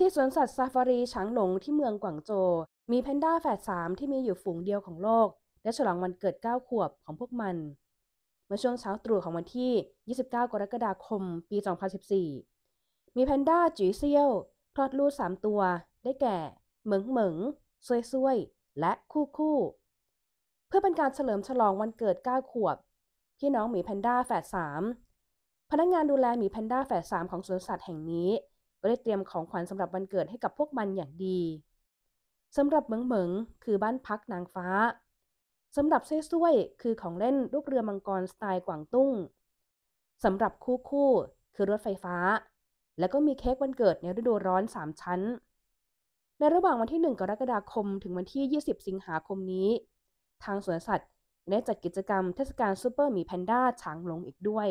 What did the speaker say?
ที่สวนสัตว์ซาฟารีฉางหลงที่เมืองกวางโจวมีแพนด้าแฝดสามที่มีอยู่ฝูงเดียวของโลก และฉลองวันเกิด 9 ขวบของพวกมัน เมื่อช่วงเช้าตรู่ของวันที่ 29 กรกฎาคมปี 2014 มีแพนด้าจีเซียวคลอดลูกสามตัว ได้แก่ เหมิงเหมิงซวยซวยและคู่คู่ เพื่อเป็นการเฉลิมฉลองวันเกิด 9 ขวบ พี่น้องหมีแพนด้าแฝดสามพนักงานดูแลหมีแพนด้าแฝดสามของสวนสัตว์แห่งนี้ก็ได้เตรียมของขวัญสำหรับวันเกิดให้กับพวกมันอย่างดีสำหรับเหมิงเหมิงคือบ้านพักนางฟ้า สำหรับเซ่ซุยคือของเล่นลูกเรือมังกรสไตล์กวางตุ้งสำหรับคู่คู่คือรถไฟฟ้า แล้วก็มีเค้กวันเกิดในฤดูร้อน3ชั้น ในระหว่างวันที่ 1 กรกฎาคมถึงวันที่ 20 สิงหาคมนี้ ทางสวนสัตว์ได้จัดกิจกรรมเทศกาลซูเปอร์หมีแพนด้าช้างหลงอีกด้วย